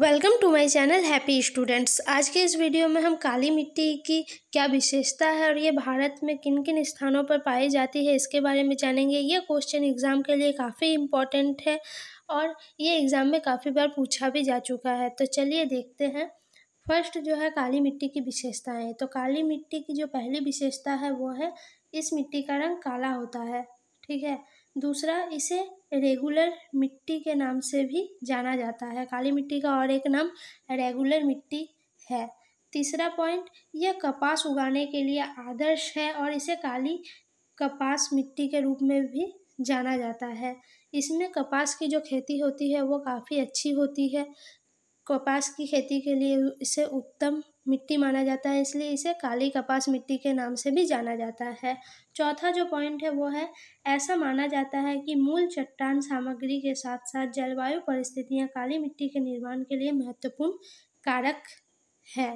welcome to my channel happy students आज के इस वीडियो में हम काली मिट्टी की क्या विशेषता है और ये भारत में किन किन स्थानों पर पाई जाती है इसके बारे में जानेंगे ये क्वेश्चन एग्ज़ाम के लिए काफ़ी इम्पॉर्टेंट है और ये एग्ज़ाम में काफ़ी बार पूछा भी जा चुका है तो चलिए देखते हैं फर्स्ट जो है काली मिट्टी की विशेषताएँ तो काली मिट्टी की जो पहली विशेषता है वो है इस मिट्टी का रंग काला होता है ठीक है दूसरा इसे रेगुलर मिट्टी के नाम से भी जाना जाता है काली मिट्टी का और एक नाम रेगुलर मिट्टी है तीसरा पॉइंट यह कपास उगाने के लिए आदर्श है और इसे काली कपास मिट्टी के रूप में भी जाना जाता है इसमें कपास की जो खेती होती है वो काफ़ी अच्छी होती है कपास की खेती के लिए इसे उत्तम मिट्टी माना जाता है इसलिए इसे काली कपास मिट्टी के नाम से भी जाना जाता है चौथा जो पॉइंट है वो है ऐसा माना जाता है कि मूल चट्टान सामग्री के साथ साथ जलवायु परिस्थितियाँ काली मिट्टी के निर्माण के लिए महत्वपूर्ण कारक है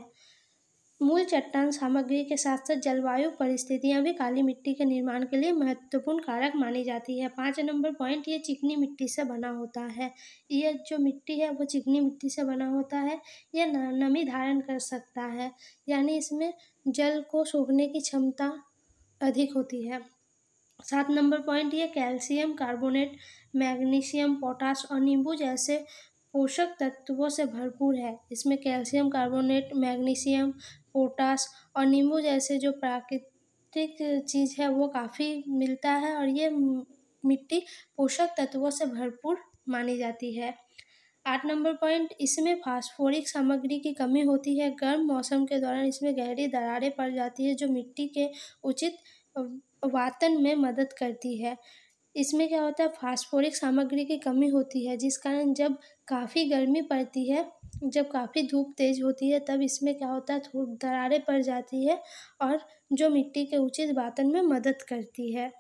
मूल चट्टान सामग्री के साथ साथ जलवायु परिस्थितियां भी काली मिट्टी के निर्माण के लिए महत्वपूर्ण कारक मानी जाती है पाँच नंबर पॉइंट ये चिकनी मिट्टी से बना होता है यह जो मिट्टी है वो चिकनी मिट्टी से बना होता है यह नमी धारण कर सकता है यानी इसमें जल को सूखने की क्षमता अधिक होती है सात नंबर पॉइंट ये कैल्शियम कार्बोनेट मैग्नीशियम पोटास और नींबू जैसे पोषक तत्वों से भरपूर है इसमें कैल्शियम कार्बोनेट मैग्नीशियम पोटास और नींबू जैसे जो प्राकृतिक चीज़ है वो काफ़ी मिलता है और ये मिट्टी पोषक तत्वों से भरपूर मानी जाती है आठ नंबर पॉइंट इसमें फास्फोरिक सामग्री की कमी होती है गर्म मौसम के दौरान इसमें गहरी दरारें पड़ जाती है जो मिट्टी के उचित वातन में मदद करती है इसमें क्या होता है फास्फोरिक सामग्री की कमी होती है जिस कारण जब काफ़ी गर्मी पड़ती है जब काफ़ी धूप तेज़ होती है तब इसमें क्या होता है थोड़ी दरारें पड़ जाती है और जो मिट्टी के उचित बातन में मदद करती है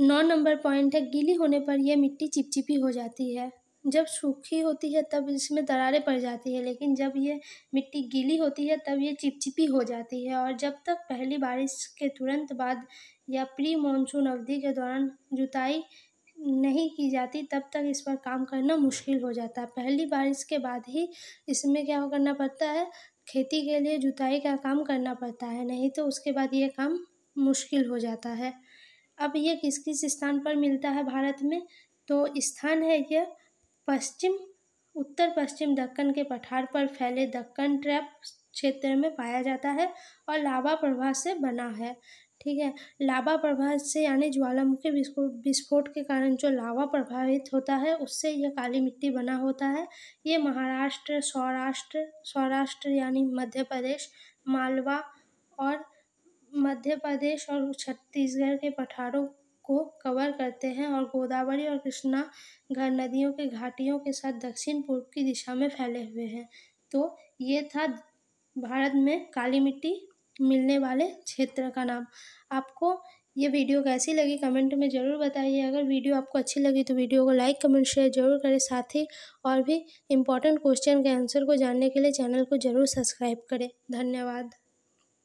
नौ नंबर पॉइंट है गीली होने पर यह मिट्टी चिपचिपी हो जाती है जब सूखी होती है तब इसमें दरारें पड़ जाती है लेकिन जब ये मिट्टी गीली होती है तब ये चिपचिपी हो जाती है और जब तक पहली बारिश के तुरंत बाद या प्री मानसून अवधि के दौरान जुताई नहीं की जाती तब तक इस पर काम करना मुश्किल हो जाता है पहली बारिश के बाद ही इसमें क्या करना पड़ता है खेती के लिए जुताई का काम करना पड़ता है नहीं तो उसके बाद ये काम मुश्किल हो जाता है अब ये किस किस स्थान पर मिलता है भारत में तो स्थान है यह पश्चिम उत्तर पश्चिम दक्कन के पठार पर फैले दक्कन ट्रैप क्षेत्र में पाया जाता है और लावा प्रभाव से बना है ठीक है लावा प्रभाव से यानी ज्वालामुखी विस्फोट के कारण जो लावा प्रभावित होता है उससे यह काली मिट्टी बना होता है ये महाराष्ट्र सौराष्ट्र सौराष्ट्र यानी मध्य प्रदेश मालवा और मध्य प्रदेश और छत्तीसगढ़ के पठारों को कवर करते हैं और गोदावरी और कृष्णा घर नदियों के घाटियों के साथ दक्षिण पूर्व की दिशा में फैले हुए हैं तो ये था भारत में काली मिट्टी मिलने वाले क्षेत्र का नाम आपको ये वीडियो कैसी लगी कमेंट में ज़रूर बताइए अगर वीडियो आपको अच्छी लगी तो वीडियो को लाइक कमेंट शेयर जरूर करें साथ ही और भी इम्पॉर्टेंट क्वेश्चन के आंसर को जानने के लिए चैनल को ज़रूर सब्सक्राइब करें धन्यवाद